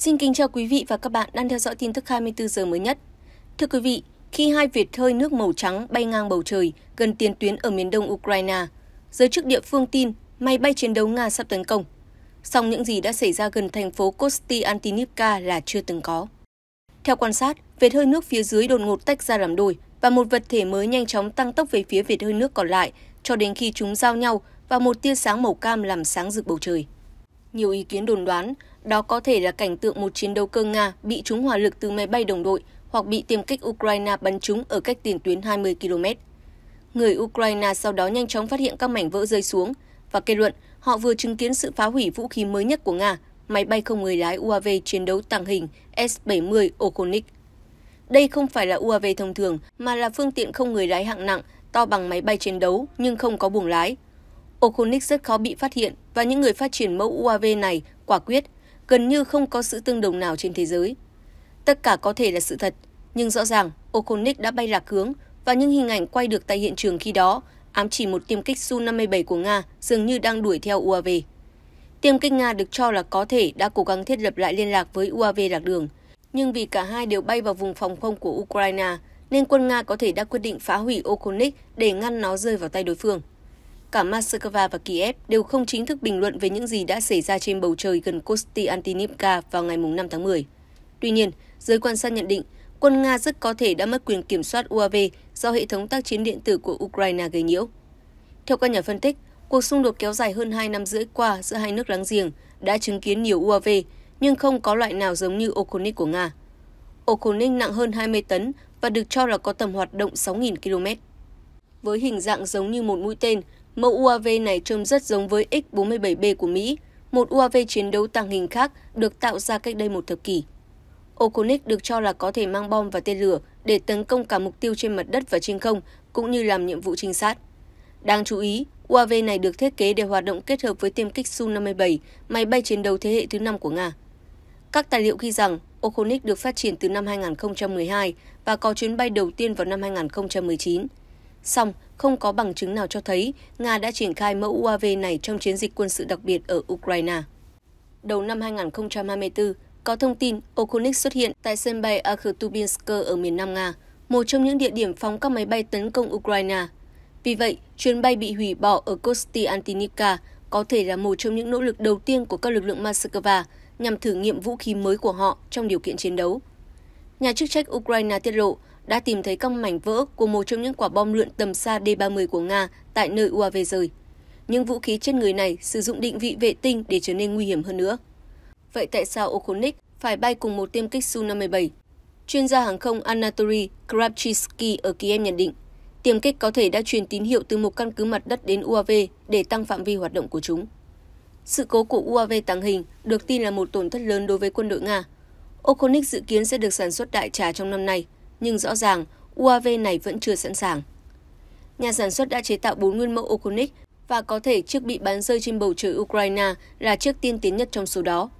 Xin kính chào quý vị và các bạn đang theo dõi tin tức 24 giờ mới nhất. Thưa quý vị, khi hai Việt hơi nước màu trắng bay ngang bầu trời gần tiền tuyến ở miền đông Ukraine, giới chức địa phương tin máy bay chiến đấu Nga sắp tấn công. Song những gì đã xảy ra gần thành phố Kosti Antinivka là chưa từng có. Theo quan sát, Việt hơi nước phía dưới đột ngột tách ra làm đôi và một vật thể mới nhanh chóng tăng tốc về phía Việt hơi nước còn lại cho đến khi chúng giao nhau và một tia sáng màu cam làm sáng rực bầu trời. Nhiều ý kiến đồn đoán đó có thể là cảnh tượng một chiến đấu cơ Nga bị trúng hỏa lực từ máy bay đồng đội hoặc bị tiêm kích Ukraine bắn trúng ở cách tiền tuyến 20 km. Người Ukraine sau đó nhanh chóng phát hiện các mảnh vỡ rơi xuống và kết luận họ vừa chứng kiến sự phá hủy vũ khí mới nhất của Nga, máy bay không người lái UAV chiến đấu tàng hình S-70 okonik. Đây không phải là UAV thông thường mà là phương tiện không người lái hạng nặng to bằng máy bay chiến đấu nhưng không có buồng lái. okonik rất khó bị phát hiện và những người phát triển mẫu UAV này quả quyết gần như không có sự tương đồng nào trên thế giới. Tất cả có thể là sự thật, nhưng rõ ràng Oconic đã bay lạc hướng và những hình ảnh quay được tại hiện trường khi đó ám chỉ một tiêm kích Su-57 của Nga dường như đang đuổi theo UAV. Tiêm kích Nga được cho là có thể đã cố gắng thiết lập lại liên lạc với UAV lạc đường, nhưng vì cả hai đều bay vào vùng phòng không của Ukraine, nên quân Nga có thể đã quyết định phá hủy Oconic để ngăn nó rơi vào tay đối phương cả Moscow và Kiev đều không chính thức bình luận về những gì đã xảy ra trên bầu trời gần Kostiantynivka vào ngày 5 tháng 10. Tuy nhiên, giới quan sát nhận định quân Nga rất có thể đã mất quyền kiểm soát UAV do hệ thống tác chiến điện tử của Ukraine gây nhiễu. Theo các nhà phân tích, cuộc xung đột kéo dài hơn 2 năm rưỡi qua giữa hai nước láng giềng đã chứng kiến nhiều UAV, nhưng không có loại nào giống như Okhonik của Nga. Okhonik nặng hơn 20 tấn và được cho là có tầm hoạt động 6.000 km với hình dạng giống như một mũi tên, mẫu UAV này trông rất giống với X-47B của Mỹ, một UAV chiến đấu tàng hình khác được tạo ra cách đây một thập kỷ. Okonik được cho là có thể mang bom và tên lửa để tấn công cả mục tiêu trên mặt đất và trên không, cũng như làm nhiệm vụ trinh sát. Đáng chú ý, UAV này được thiết kế để hoạt động kết hợp với tiêm kích Su-57, máy bay chiến đấu thế hệ thứ 5 của Nga. Các tài liệu ghi rằng Okonik được phát triển từ năm 2012 và có chuyến bay đầu tiên vào năm 2019. Song, không có bằng chứng nào cho thấy Nga đã triển khai mẫu UAV này trong chiến dịch quân sự đặc biệt ở Ukraine. Đầu năm 2024, có thông tin Okonik xuất hiện tại sân bay Akhutubinsk ở miền Nam Nga, một trong những địa điểm phóng các máy bay tấn công Ukraine. Vì vậy, chuyến bay bị hủy bỏ ở Kostiantynivka có thể là một trong những nỗ lực đầu tiên của các lực lượng Moscow nhằm thử nghiệm vũ khí mới của họ trong điều kiện chiến đấu. Nhà chức trách Ukraine tiết lộ đã tìm thấy các mảnh vỡ của một trong những quả bom lượn tầm xa D-30 của Nga tại nơi UAV rời. Những vũ khí trên người này sử dụng định vị vệ tinh để trở nên nguy hiểm hơn nữa. Vậy tại sao okonik phải bay cùng một tiêm kích Su-57? Chuyên gia hàng không Anatoly Kravchisky ở Kiev nhận định, tiêm kích có thể đã truyền tín hiệu từ một căn cứ mặt đất đến UAV để tăng phạm vi hoạt động của chúng. Sự cố của UAV tàng hình được tin là một tổn thất lớn đối với quân đội Nga. okonik dự kiến sẽ được sản xuất đại trà trong năm nay – nhưng rõ ràng UAV này vẫn chưa sẵn sàng. Nhà sản xuất đã chế tạo 4 nguyên mẫu Okonic và có thể chiếc bị bắn rơi trên bầu trời Ukraine là chiếc tiên tiến nhất trong số đó.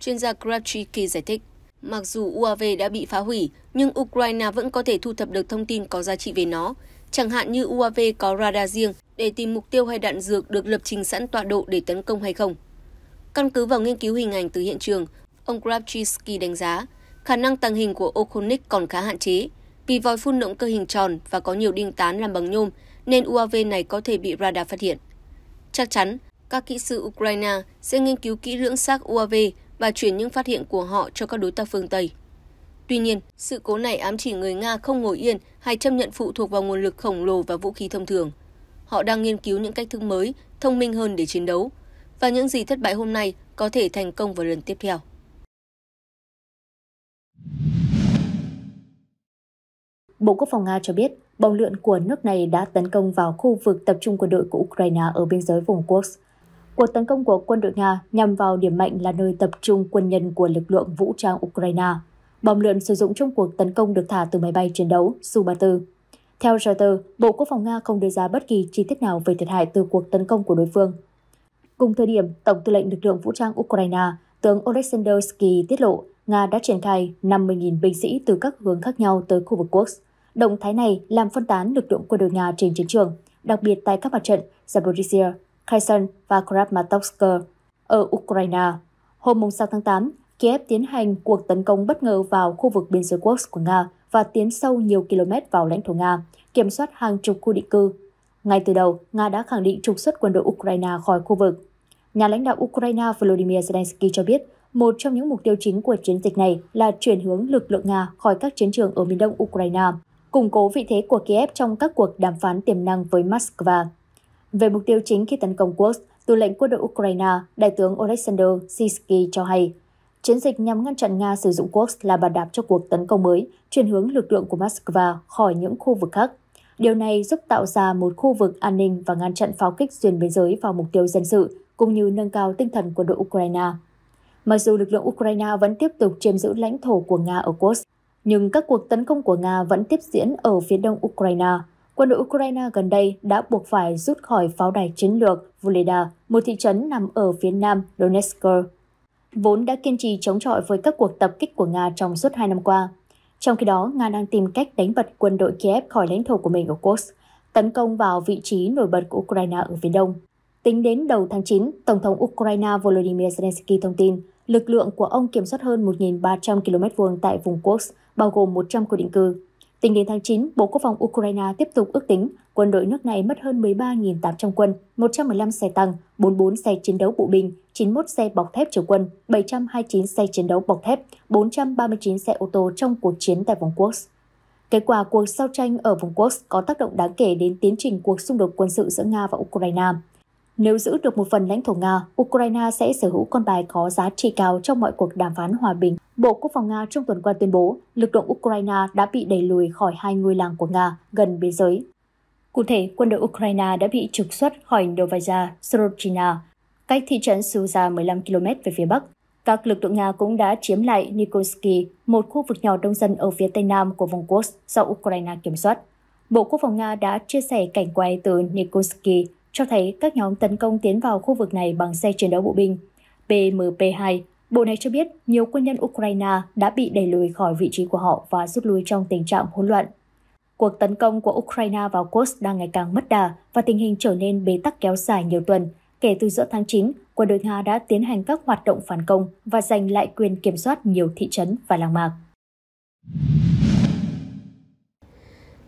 Chuyên gia Kravchiki giải thích, mặc dù UAV đã bị phá hủy, nhưng Ukraine vẫn có thể thu thập được thông tin có giá trị về nó, chẳng hạn như UAV có radar riêng để tìm mục tiêu hay đạn dược được lập trình sẵn tọa độ để tấn công hay không. Căn cứ vào nghiên cứu hình ảnh từ hiện trường, ông Kravchiki đánh giá khả năng tàng hình của Oconic còn khá hạn chế, vì vòi phun động cơ hình tròn và có nhiều đinh tán làm bằng nhôm nên UAV này có thể bị radar phát hiện. Chắc chắn, các kỹ sư Ukraine sẽ nghiên cứu kỹ lưỡng xác UAV và chuyển những phát hiện của họ cho các đối tác phương Tây. Tuy nhiên, sự cố này ám chỉ người Nga không ngồi yên hay chấp nhận phụ thuộc vào nguồn lực khổng lồ và vũ khí thông thường. Họ đang nghiên cứu những cách thức mới, thông minh hơn để chiến đấu, và những gì thất bại hôm nay có thể thành công vào lần tiếp theo. Bộ Quốc phòng Nga cho biết, bom lượn của nước này đã tấn công vào khu vực tập trung quân đội của Ukraine ở biên giới vùng Kursk. Cuộc tấn công của quân đội Nga nhằm vào điểm mạnh là nơi tập trung quân nhân của lực lượng vũ trang Ukraine. Bom lượn sử dụng trong cuộc tấn công được thả từ máy bay chiến đấu Su-34. Theo Reuters, Bộ Quốc phòng Nga không đưa ra bất kỳ chi tiết nào về thiệt hại từ cuộc tấn công của đối phương. Cùng thời điểm, Tổng tư lệnh lực lượng vũ trang Ukraine, tướng Oleksandr tiết lộ Nga đã triển khai 50.000 binh sĩ từ các hướng khác nhau tới khu vực Quốc. Động thái này làm phân tán lực lượng quân đội Nga trên chiến trường, đặc biệt tại các mặt trận Zaporizhia, Kherson và Kramatorsk ở Ukraine. Hôm 6 tháng 8, Kiev tiến hành cuộc tấn công bất ngờ vào khu vực biên giới Quốc của Nga và tiến sâu nhiều km vào lãnh thổ Nga, kiểm soát hàng chục khu định cư. Ngay từ đầu, Nga đã khẳng định trục xuất quân đội Ukraine khỏi khu vực. Nhà lãnh đạo Ukraine Volodymyr Zelensky cho biết một trong những mục tiêu chính của chiến dịch này là chuyển hướng lực lượng Nga khỏi các chiến trường ở miền đông Ukraine, củng cố vị thế của Kiev trong các cuộc đàm phán tiềm năng với Moscow. Về mục tiêu chính khi tấn công Kursk, tư lệnh quân đội Ukraine, Đại tướng Oleksandr Sisky cho hay, chiến dịch nhằm ngăn chặn Nga sử dụng Kursk là bàn đạp cho cuộc tấn công mới, chuyển hướng lực lượng của Moscow khỏi những khu vực khác. Điều này giúp tạo ra một khu vực an ninh và ngăn chặn pháo kích xuyên biên giới vào mục tiêu dân sự, cũng như nâng cao tinh thần quân đội Ukraine. Mặc dù lực lượng Ukraine vẫn tiếp tục chiếm giữ lãnh thổ của Nga ở Kursk, nhưng các cuộc tấn công của Nga vẫn tiếp diễn ở phía đông Ukraine. Quân đội Ukraine gần đây đã buộc phải rút khỏi pháo đài chiến lược Vuleda, một thị trấn nằm ở phía nam Donetsk, vốn đã kiên trì chống chọi với các cuộc tập kích của Nga trong suốt hai năm qua. Trong khi đó, Nga đang tìm cách đánh bật quân đội Kiev khỏi lãnh thổ của mình ở Kursk, tấn công vào vị trí nổi bật của Ukraine ở phía đông. Tính đến đầu tháng 9, Tổng thống Ukraine Volodymyr Zelensky thông tin lực lượng của ông kiểm soát hơn 1.300 km vuông tại vùng Kursk, bao gồm 100 khu định cư. Tính đến tháng 9, Bộ Quốc phòng Ukraine tiếp tục ước tính quân đội nước này mất hơn 13.800 quân, 115 xe tăng, 44 xe chiến đấu bộ binh, 91 xe bọc thép chở quân, 729 xe chiến đấu bọc thép, 439 xe ô tô trong cuộc chiến tại vùng Kursk. Kết quả cuộc giao tranh ở vùng Kursk có tác động đáng kể đến tiến trình cuộc xung đột quân sự giữa Nga và Ukraine. Nếu giữ được một phần lãnh thổ Nga, Ukraine sẽ sở hữu con bài có giá trị cao trong mọi cuộc đàm phán hòa bình. Bộ Quốc phòng Nga trong tuần qua tuyên bố lực lượng Ukraine đã bị đẩy lùi khỏi hai ngôi làng của Nga gần biên giới. Cụ thể, quân đội Ukraine đã bị trục xuất khỏi Novaya Sorochina, cách thị trấn Suza 15 km về phía bắc. Các lực lượng Nga cũng đã chiếm lại Nikolsky, một khu vực nhỏ đông dân ở phía tây nam của vùng Kursk do Ukraine kiểm soát. Bộ Quốc phòng Nga đã chia sẻ cảnh quay từ Nikolsky cho thấy các nhóm tấn công tiến vào khu vực này bằng xe chiến đấu bộ binh. PMP-2, bộ này cho biết nhiều quân nhân Ukraine đã bị đẩy lùi khỏi vị trí của họ và rút lui trong tình trạng hỗn loạn. Cuộc tấn công của Ukraine vào Kursk đang ngày càng mất đà và tình hình trở nên bế tắc kéo dài nhiều tuần. Kể từ giữa tháng 9, quân đội Nga đã tiến hành các hoạt động phản công và giành lại quyền kiểm soát nhiều thị trấn và làng mạc.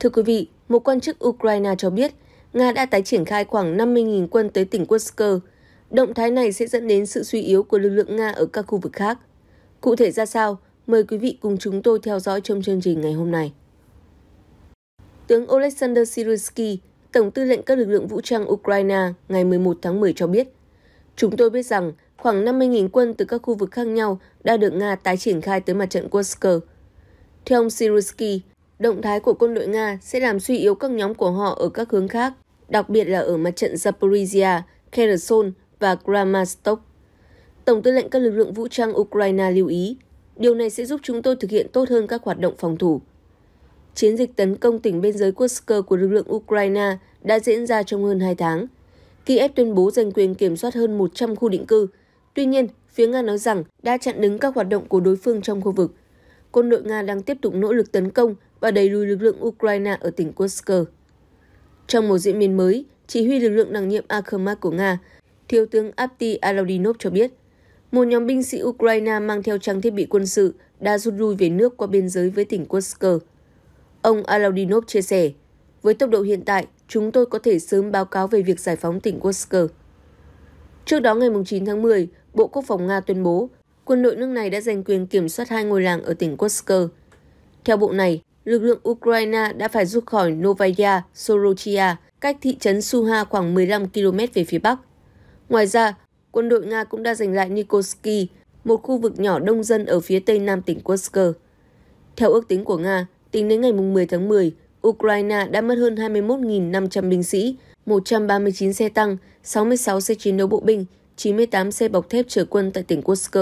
Thưa quý vị, một quan chức Ukraine cho biết Nga đã tái triển khai khoảng 50.000 quân tới tỉnh Kursk. Động thái này sẽ dẫn đến sự suy yếu của lực lượng Nga ở các khu vực khác. Cụ thể ra sao, mời quý vị cùng chúng tôi theo dõi trong chương trình ngày hôm nay. Tướng Oleksandr Syrsky, Tổng tư lệnh các lực lượng vũ trang Ukraine ngày 11 tháng 10 cho biết, Chúng tôi biết rằng khoảng 50.000 quân từ các khu vực khác nhau đã được Nga tái triển khai tới mặt trận Kursk. Theo ông Sirusky, động thái của quân đội Nga sẽ làm suy yếu các nhóm của họ ở các hướng khác đặc biệt là ở mặt trận Zaporizhia, Kherson và Kramatorsk. Tổng tư lệnh các lực lượng vũ trang Ukraine lưu ý, điều này sẽ giúp chúng tôi thực hiện tốt hơn các hoạt động phòng thủ. Chiến dịch tấn công tỉnh biên giới Kursk của lực lượng Ukraine đã diễn ra trong hơn 2 tháng. Kiev tuyên bố giành quyền kiểm soát hơn 100 khu định cư. Tuy nhiên, phía Nga nói rằng đã chặn đứng các hoạt động của đối phương trong khu vực. Quân đội Nga đang tiếp tục nỗ lực tấn công và đẩy lùi lực lượng Ukraine ở tỉnh Kursk. Trong một diễn biến mới, chỉ huy lực lượng đặc nhiệm Akhmat của Nga, Thiếu tướng Apti Aladinov cho biết, một nhóm binh sĩ Ukraine mang theo trang thiết bị quân sự đã rút lui về nước qua biên giới với tỉnh Kursk. Ông Aladinov chia sẻ, với tốc độ hiện tại, chúng tôi có thể sớm báo cáo về việc giải phóng tỉnh Kursk. Trước đó ngày 9 tháng 10, Bộ Quốc phòng Nga tuyên bố quân đội nước này đã giành quyền kiểm soát hai ngôi làng ở tỉnh Kursk. Theo bộ này, lực lượng Ukraine đã phải rút khỏi Novaya Sorochia, cách thị trấn Suha khoảng 15 km về phía bắc. Ngoài ra, quân đội Nga cũng đã giành lại Nikolsky, một khu vực nhỏ đông dân ở phía tây nam tỉnh Kursk. Theo ước tính của Nga, tính đến ngày 10 tháng 10, Ukraine đã mất hơn 21.500 binh sĩ, 139 xe tăng, 66 xe chiến đấu bộ binh, 98 xe bọc thép chở quân tại tỉnh Kursk.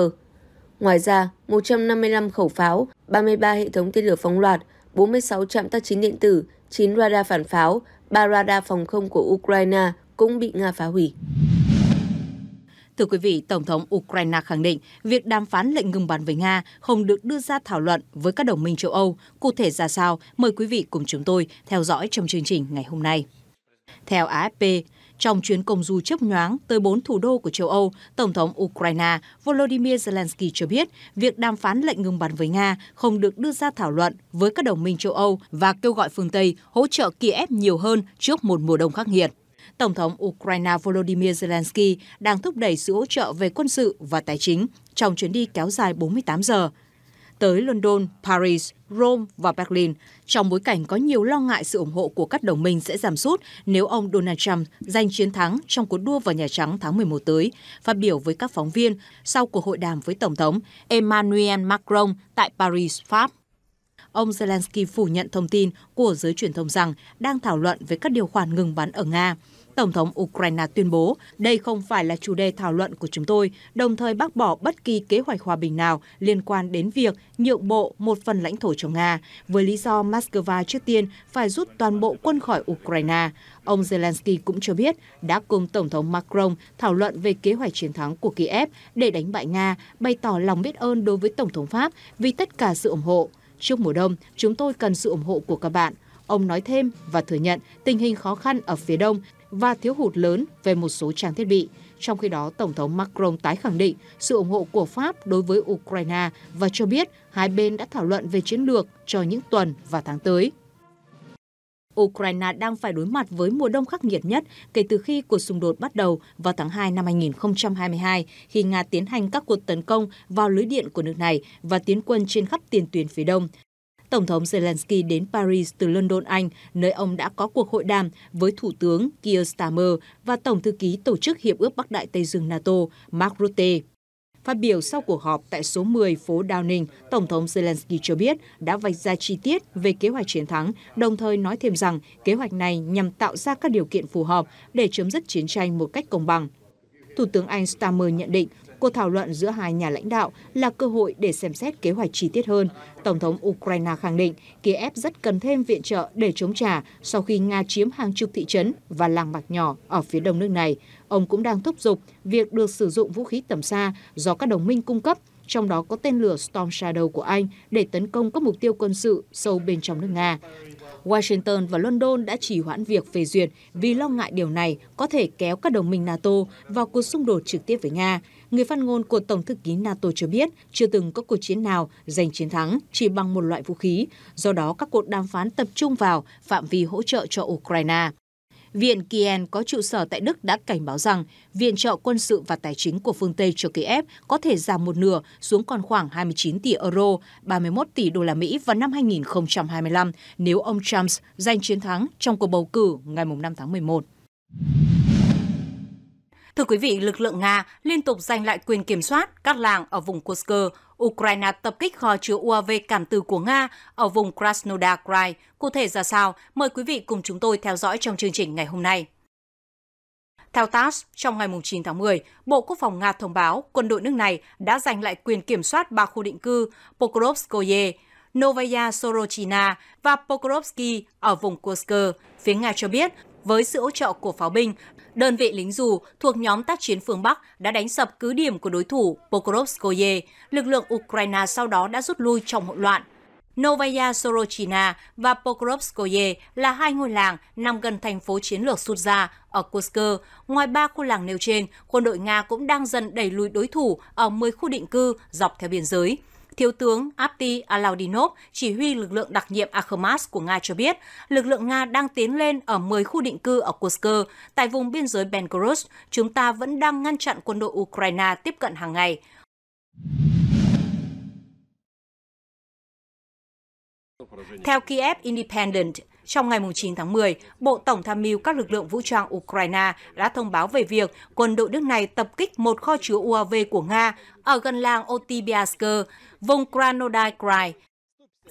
Ngoài ra, 155 khẩu pháo, 33 hệ thống tên lửa phóng loạt, 46 trạm tác chiến điện tử, 9 radar phản pháo, 3 radar phòng không của Ukraine cũng bị Nga phá hủy. Thưa quý vị, Tổng thống Ukraine khẳng định việc đàm phán lệnh ngừng bắn với Nga không được đưa ra thảo luận với các đồng minh châu Âu. Cụ thể ra sao? Mời quý vị cùng chúng tôi theo dõi trong chương trình ngày hôm nay. Theo AFP, trong chuyến công du chớp nhoáng tới bốn thủ đô của châu Âu, Tổng thống Ukraine Volodymyr Zelensky cho biết việc đàm phán lệnh ngừng bắn với Nga không được đưa ra thảo luận với các đồng minh châu Âu và kêu gọi phương Tây hỗ trợ Kiev nhiều hơn trước một mùa đông khắc nghiệt. Tổng thống Ukraine Volodymyr Zelensky đang thúc đẩy sự hỗ trợ về quân sự và tài chính trong chuyến đi kéo dài 48 giờ – tới London, Paris, Rome và Berlin trong bối cảnh có nhiều lo ngại sự ủng hộ của các đồng minh sẽ giảm sút nếu ông Donald Trump giành chiến thắng trong cuộc đua vào Nhà Trắng tháng 11 tới. Phát biểu với các phóng viên sau cuộc hội đàm với Tổng thống Emmanuel Macron tại Paris, Pháp ông Zelensky phủ nhận thông tin của giới truyền thông rằng đang thảo luận về các điều khoản ngừng bắn ở Nga. Tổng thống Ukraine tuyên bố, đây không phải là chủ đề thảo luận của chúng tôi, đồng thời bác bỏ bất kỳ kế hoạch hòa bình nào liên quan đến việc nhượng bộ một phần lãnh thổ cho Nga, với lý do Moscow trước tiên phải rút toàn bộ quân khỏi Ukraine. Ông Zelensky cũng cho biết đã cùng Tổng thống Macron thảo luận về kế hoạch chiến thắng của Kiev để đánh bại Nga, bày tỏ lòng biết ơn đối với Tổng thống Pháp vì tất cả sự ủng hộ. Trước mùa đông, chúng tôi cần sự ủng hộ của các bạn. Ông nói thêm và thừa nhận tình hình khó khăn ở phía đông và thiếu hụt lớn về một số trang thiết bị. Trong khi đó, Tổng thống Macron tái khẳng định sự ủng hộ của Pháp đối với Ukraine và cho biết hai bên đã thảo luận về chiến lược cho những tuần và tháng tới. Ukraine đang phải đối mặt với mùa đông khắc nghiệt nhất kể từ khi cuộc xung đột bắt đầu vào tháng 2 năm 2022 khi Nga tiến hành các cuộc tấn công vào lưới điện của nước này và tiến quân trên khắp tiền tuyến phía đông. Tổng thống Zelensky đến Paris từ London, Anh, nơi ông đã có cuộc hội đàm với Thủ tướng Keir Starmer và Tổng thư ký Tổ chức Hiệp ước Bắc Đại Tây Dương NATO Mark Rutte. Phát biểu sau cuộc họp tại số 10 phố Downing, Tổng thống Zelensky cho biết đã vạch ra chi tiết về kế hoạch chiến thắng, đồng thời nói thêm rằng kế hoạch này nhằm tạo ra các điều kiện phù hợp để chấm dứt chiến tranh một cách công bằng. Thủ tướng Anh Starmer nhận định Cuộc thảo luận giữa hai nhà lãnh đạo là cơ hội để xem xét kế hoạch chi tiết hơn. Tổng thống Ukraine khẳng định Kiev rất cần thêm viện trợ để chống trả sau khi Nga chiếm hàng chục thị trấn và làng mạc nhỏ ở phía đông nước này. Ông cũng đang thúc giục việc được sử dụng vũ khí tầm xa do các đồng minh cung cấp trong đó có tên lửa Storm Shadow của Anh để tấn công các mục tiêu quân sự sâu bên trong nước Nga. Washington và London đã chỉ hoãn việc phê duyệt vì lo ngại điều này có thể kéo các đồng minh NATO vào cuộc xung đột trực tiếp với Nga người phát ngôn của Tổng thư ký NATO cho biết chưa từng có cuộc chiến nào giành chiến thắng chỉ bằng một loại vũ khí, do đó các cuộc đàm phán tập trung vào phạm vi hỗ trợ cho Ukraine. Viện Kiev có trụ sở tại Đức đã cảnh báo rằng viện trợ quân sự và tài chính của phương Tây cho Kiev có thể giảm một nửa xuống còn khoảng 29 tỷ euro, 31 tỷ đô la Mỹ vào năm 2025 nếu ông Trump giành chiến thắng trong cuộc bầu cử ngày 5 tháng 11. Thưa quý vị, lực lượng Nga liên tục giành lại quyền kiểm soát các làng ở vùng Kursk, Ukraine tập kích kho chứa UAV cảm tử của Nga ở vùng Krasnodar Krai. Cụ thể ra sao? Mời quý vị cùng chúng tôi theo dõi trong chương trình ngày hôm nay. Theo TASS, trong ngày 9 tháng 10, Bộ Quốc phòng Nga thông báo quân đội nước này đã giành lại quyền kiểm soát ba khu định cư Pokrovskoye, Novaya Sorochina và Pokrovsky ở vùng Kursk. Phía Nga cho biết, với sự hỗ trợ của pháo binh, đơn vị lính dù thuộc nhóm tác chiến phương Bắc đã đánh sập cứ điểm của đối thủ Pokrovskoye. Lực lượng Ukraine sau đó đã rút lui trong hỗn loạn. Novaya Sorochina và Pokrovskoye là hai ngôi làng nằm gần thành phố chiến lược Sudza ở Kursk. Ngoài ba khu làng nêu trên, quân đội Nga cũng đang dần đẩy lùi đối thủ ở 10 khu định cư dọc theo biên giới. Thiếu tướng Abdi Alaudinov, chỉ huy lực lượng đặc nhiệm Akhmas của Nga cho biết, lực lượng Nga đang tiến lên ở 10 khu định cư ở Kursk, tại vùng biên giới Bengarus. Chúng ta vẫn đang ngăn chặn quân đội Ukraine tiếp cận hàng ngày. Theo Kiev Independent, trong ngày 9 tháng 10, Bộ Tổng tham mưu các lực lượng vũ trang Ukraine đã thông báo về việc quân đội nước này tập kích một kho chứa UAV của Nga ở gần làng Otibiask, vùng Kranodai Krai,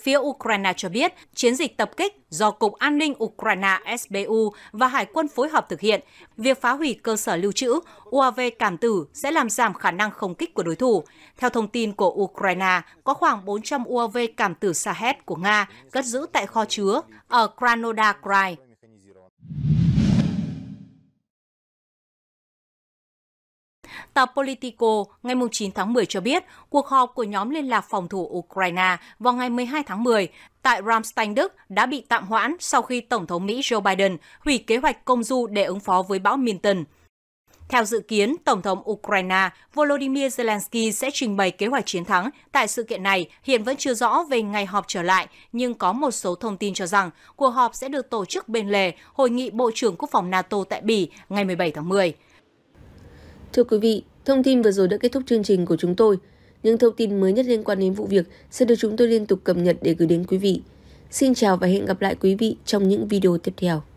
Phía Ukraine cho biết chiến dịch tập kích do Cục An ninh Ukraine SBU và Hải quân phối hợp thực hiện, việc phá hủy cơ sở lưu trữ UAV cảm tử sẽ làm giảm khả năng không kích của đối thủ. Theo thông tin của Ukraine, có khoảng 400 UAV cảm tử Sahed của Nga cất giữ tại kho chứa ở Krasnodar Krai. Tờ Politico ngày 9 tháng 10 cho biết cuộc họp của nhóm liên lạc phòng thủ Ukraine vào ngày 12 tháng 10 tại Ramstein, Đức đã bị tạm hoãn sau khi Tổng thống Mỹ Joe Biden hủy kế hoạch công du để ứng phó với bão Minton. Theo dự kiến, Tổng thống Ukraine Volodymyr Zelensky sẽ trình bày kế hoạch chiến thắng tại sự kiện này hiện vẫn chưa rõ về ngày họp trở lại, nhưng có một số thông tin cho rằng cuộc họp sẽ được tổ chức bên lề Hội nghị Bộ trưởng Quốc phòng NATO tại Bỉ ngày 17 tháng 10. Thưa quý vị, thông tin vừa rồi đã kết thúc chương trình của chúng tôi. Những thông tin mới nhất liên quan đến vụ việc sẽ được chúng tôi liên tục cập nhật để gửi đến quý vị. Xin chào và hẹn gặp lại quý vị trong những video tiếp theo.